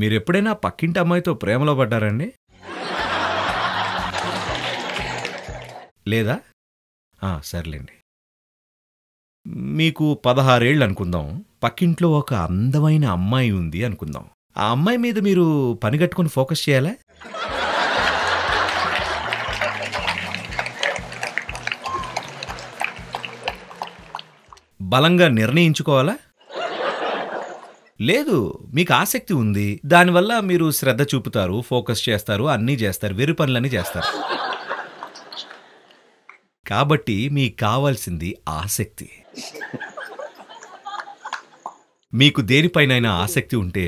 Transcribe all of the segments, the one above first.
మీరెప్పుడైనా పక్కింటి అమ్మాయితో ప్రేమలో పడ్డారండి లేదా సర్లేండి మీకు పదహారేళ్ళు అనుకుందాం పక్కింట్లో ఒక అందమైన అమ్మాయి ఉంది అనుకుందాం ఆ అమ్మాయి మీద మీరు పనిగట్టుకుని ఫోకస్ చేయాలా బలంగా నిర్ణయించుకోవాలా లేదు మీకు ఆసక్తి ఉంది దానివల్ల మీరు శ్రద్ధ చూపుతారు ఫోకస్ చేస్తారు అన్నీ చేస్తారు వెరు పనులన్నీ చేస్తారు కాబట్టి మీకు కావాల్సింది ఆసక్తి మీకు దేనిపైనైనా ఆసక్తి ఉంటే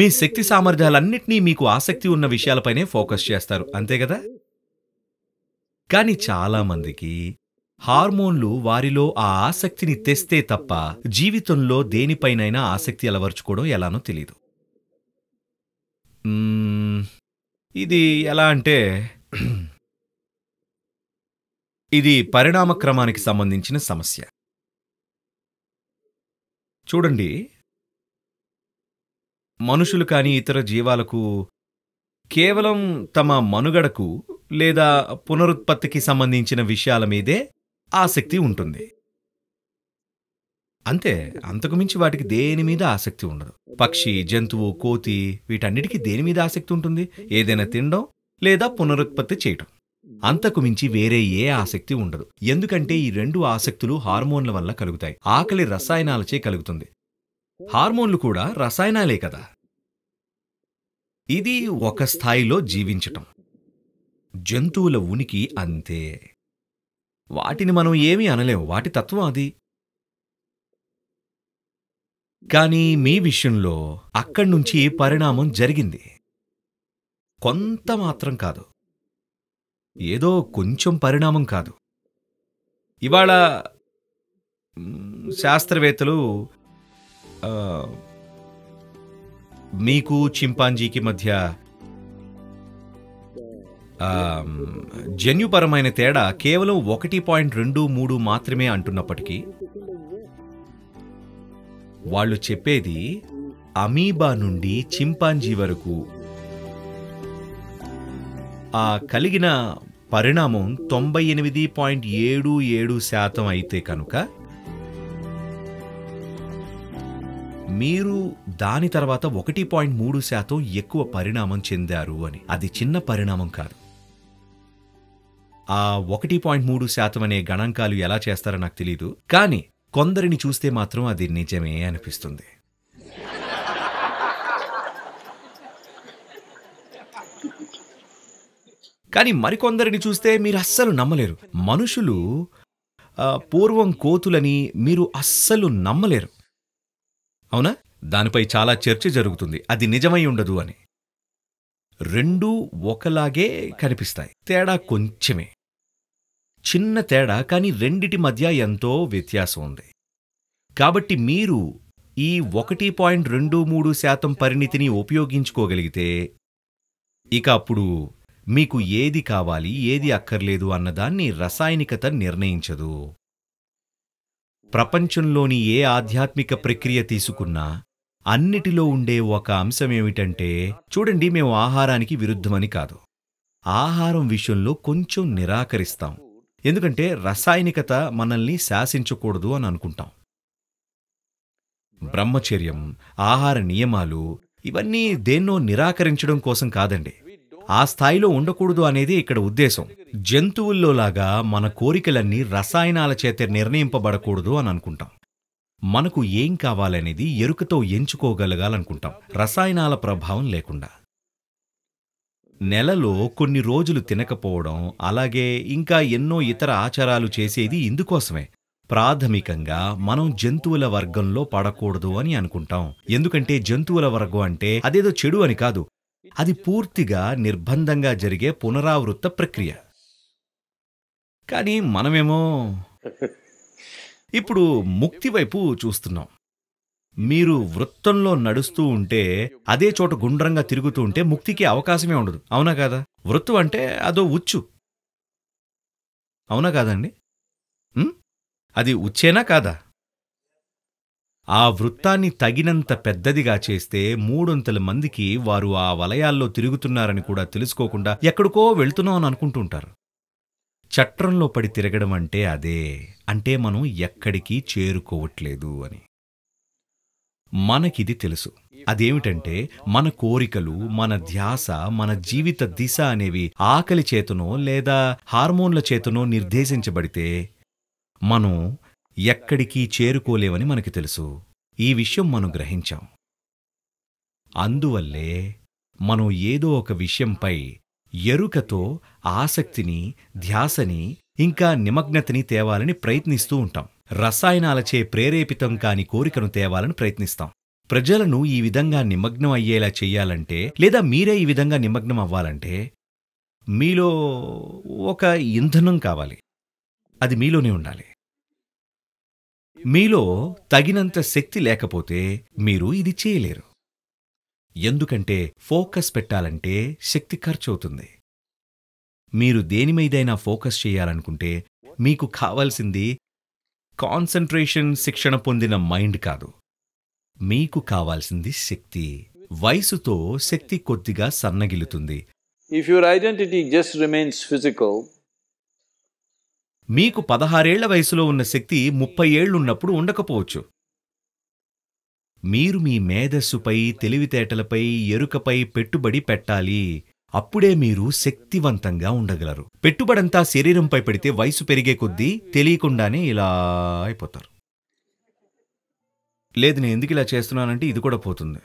మీ శక్తి సామర్థ్యాలన్నింటినీ మీకు ఆసక్తి ఉన్న విషయాలపైనే ఫోకస్ చేస్తారు అంతే కదా కానీ చాలామందికి హార్మోన్లు వారిలో ఆ ఆసక్తిని తెస్తే తప్ప జీవితంలో దేనిపైనైనా ఆసక్తి అలవర్చుకోవడం ఎలానో తెలీదు ఇది ఎలా అంటే ఇది పరిణామక్రమానికి సంబంధించిన సమస్య చూడండి మనుషులు కానీ ఇతర జీవాలకు కేవలం తమ మనుగడకు లేదా పునరుత్పత్తికి సంబంధించిన విషయాల మీదే ఆసక్తి ఉంటుంది అంతే అంతకుమించి వాటికి దేని మీద ఆసక్తి ఉండదు పక్షి జంతువు కోతి వీటన్నిటికీ దేని మీద ఆసక్తి ఉంటుంది ఏదైనా తినడం లేదా పునరుత్పత్తి చేయటం అంతకు మించి వేరే ఏ ఆసక్తి ఉండదు ఎందుకంటే ఈ రెండు ఆసక్తులు హార్మోన్ల వల్ల కలుగుతాయి ఆకలి రసాయనాలచే కలుగుతుంది హార్మోన్లు కూడా రసాయనాలే కదా ఇది ఒక స్థాయిలో జీవించటం జంతువుల ఉనికి అంతే వాటిని మనం ఏమీ అనలేము వాటి తత్వం అది కానీ మీ విషయంలో అక్కడి నుంచి పరిణామం జరిగింది కొంత మాత్రం కాదు ఏదో కొంచెం పరిణామం కాదు ఇవాళ శాస్త్రవేత్తలు మీకు చింపాంజీకి మధ్య జన్యుపరమైన తేడా కేవలం ఒకటి పాయింట్ రెండు మూడు మాత్రమే అంటున్నప్పటికీ వాళ్ళు చెప్పేది అమీబా నుండి చింపాంజీ వరకు ఆ కలిగిన పరిణామం తొంభై ఎనిమిది పాయింట్ ఏడు ఏడు శాతం అయితే కనుక మీరు దాని తర్వాత ఒకటి పాయింట్ మూడు శాతం ఎక్కువ పరిణామం చెందారు అని అది చిన్న పరిణామం కాదు ఆ ఒకటి పాయింట్ మూడు శాతం అనే గణాంకాలు ఎలా చేస్తారో నాకు తెలియదు కానీ కొందరిని చూస్తే మాత్రం అది నిజమే అనిపిస్తుంది కానీ మరికొందరిని చూస్తే మీరు అస్సలు నమ్మలేరు మనుషులు పూర్వం కోతులని మీరు అస్సలు నమ్మలేరు అవునా దానిపై చాలా చర్చ జరుగుతుంది అది నిజమై ఉండదు అని రెండూ ఒకలాగే కనిపిస్తాయి తేడా కొంచెమే చిన్న తేడా కానీ రెండిటి మధ్య ఎంతో వ్యత్యాసం ఉంది కాబట్టి మీరు ఈ ఒకటి పాయింట్ రెండు మూడు శాతం పరిణితిని ఉపయోగించుకోగలిగితే ఇక అప్పుడు మీకు ఏది కావాలి ఏది అక్కర్లేదు అన్నదాన్ని రసాయనికత నిర్ణయించదు ప్రపంచంలోని ఏ ఆధ్యాత్మిక ప్రక్రియ తీసుకున్నా అన్నిటిలో ఉండే ఒక అంశం ఏమిటంటే చూడండి మేము ఆహారానికి విరుద్ధమని కాదు ఆహారం విషయంలో కొంచెం నిరాకరిస్తాం ఎందుకంటే రసాయనికత మనల్ని శాసించకూడదు అని అనుకుంటాం బ్రహ్మచర్యం ఆహార నియమాలు ఇవన్నీ దేన్నో నిరాకరించడం కోసం కాదండి ఆ స్థాయిలో ఉండకూడదు అనేది ఇక్కడ ఉద్దేశం జంతువుల్లోలాగా మన కోరికలన్నీ రసాయనాల చేత నిర్ణయింపబడకూడదు అని అనుకుంటాం మనకు ఏం కావాలనేది ఎరుకతో ఎంచుకోగలగాలనుకుంటాం రసాయనాల ప్రభావం లేకుండా నెలలో కొన్ని రోజులు తినకపోవడం అలాగే ఇంకా ఎన్నో ఇతర ఆచారాలు చేసేది ఇందుకోసమే ప్రాథమికంగా మనం జంతువుల వర్గంలో పడకూడదు అని అనుకుంటాం ఎందుకంటే జంతువుల వర్గం అంటే అదేదో చెడు అని కాదు అది పూర్తిగా నిర్బంధంగా జరిగే పునరావృత ప్రక్రియ కానీ మనమేమో ఇప్పుడు ముక్తి వైపు చూస్తున్నాం మీరు వృత్తంలో నడుస్తూ ఉంటే అదే చోట గుండ్రంగా తిరుగుతూ ఉంటే ముక్తికి అవకాశమే ఉండదు అవునా కాదా వృత్తం అంటే అదో ఉచ్చు అవునా కాదండి అది ఉచ్చేనా కాదా ఆ వృత్తాన్ని తగినంత పెద్దదిగా చేస్తే మూడొంతల మందికి వారు ఆ వలయాల్లో తిరుగుతున్నారని కూడా తెలుసుకోకుండా ఎక్కడికో అని అనుకుంటుంటారు చట్రంలో పడి తిరగడం అంటే అదే అంటే మనం ఎక్కడికి చేరుకోవట్లేదు అని మనకిది తెలుసు అదేమిటంటే మన కోరికలు మన ధ్యాస మన జీవిత దిశ అనేవి ఆకలి చేతనో లేదా హార్మోన్ల చేతనో నిర్దేశించబడితే మనం ఎక్కడికి చేరుకోలేవని మనకి తెలుసు ఈ విషయం మనం గ్రహించాం అందువల్లే మనం ఏదో ఒక విషయంపై ఎరుకతో ఆసక్తిని ధ్యాసని ఇంకా నిమగ్నతని తేవాలని ప్రయత్నిస్తూ ఉంటాం రసాయనాలచే ప్రేరేపితం కాని కోరికను తేవాలని ప్రయత్నిస్తాం ప్రజలను ఈ విధంగా నిమగ్నం అయ్యేలా చెయ్యాలంటే లేదా మీరే ఈ విధంగా నిమగ్నం అవ్వాలంటే మీలో ఒక ఇంధనం కావాలి అది మీలోనే ఉండాలి మీలో తగినంత శక్తి లేకపోతే మీరు ఇది చేయలేరు ఎందుకంటే ఫోకస్ పెట్టాలంటే శక్తి ఖర్చవుతుంది మీరు దేనిమీదైనా ఫోకస్ చేయాలనుకుంటే మీకు కావాల్సింది కాన్సన్ట్రేషన్ శిక్షణ పొందిన మైండ్ కాదు మీకు కావాల్సింది శక్తి వయసుతో శక్తి కొద్దిగా సన్నగిలుతుంది if your identity just remains physical మీకు పదహారేళ్ల వయసులో ఉన్న శక్తి ముప్పై ఏళ్లున్నప్పుడు ఉండకపోవచ్చు మీరు మీ మేధస్సుపై తెలివితేటలపై ఎరుకపై పెట్టుబడి పెట్టాలి అప్పుడే మీరు శక్తివంతంగా ఉండగలరు పెట్టుబడంతా శరీరంపై పెడితే వయసు పెరిగే కొద్దీ తెలియకుండానే ఇలా అయిపోతారు లేదు నేను ఎందుకు ఇలా చేస్తున్నానంటే ఇది కూడా పోతుంది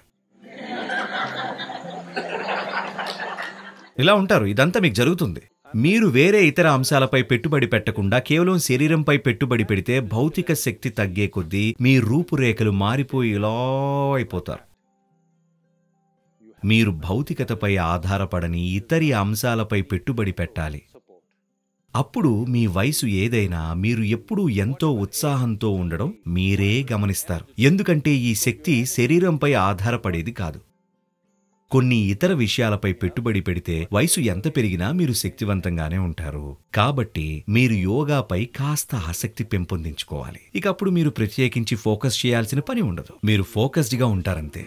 ఇలా ఉంటారు ఇదంతా మీకు జరుగుతుంది మీరు వేరే ఇతర అంశాలపై పెట్టుబడి పెట్టకుండా కేవలం శరీరంపై పెట్టుబడి పెడితే భౌతిక శక్తి తగ్గే కొద్దీ మీ రూపురేఖలు మారిపోయి అయిపోతారు మీరు భౌతికతపై ఆధారపడని ఇతరి అంశాలపై పెట్టుబడి పెట్టాలి అప్పుడు మీ వయసు ఏదైనా మీరు ఎప్పుడూ ఎంతో ఉత్సాహంతో ఉండడం మీరే గమనిస్తారు ఎందుకంటే ఈ శక్తి శరీరంపై ఆధారపడేది కాదు కొన్ని ఇతర విషయాలపై పెట్టుబడి పెడితే వయసు ఎంత పెరిగినా మీరు శక్తివంతంగానే ఉంటారు కాబట్టి మీరు యోగాపై కాస్త ఆసక్తి పెంపొందించుకోవాలి ఇక అప్పుడు మీరు ప్రత్యేకించి ఫోకస్ చేయాల్సిన పని ఉండదు మీరు ఫోకస్డ్గా ఉంటారంతే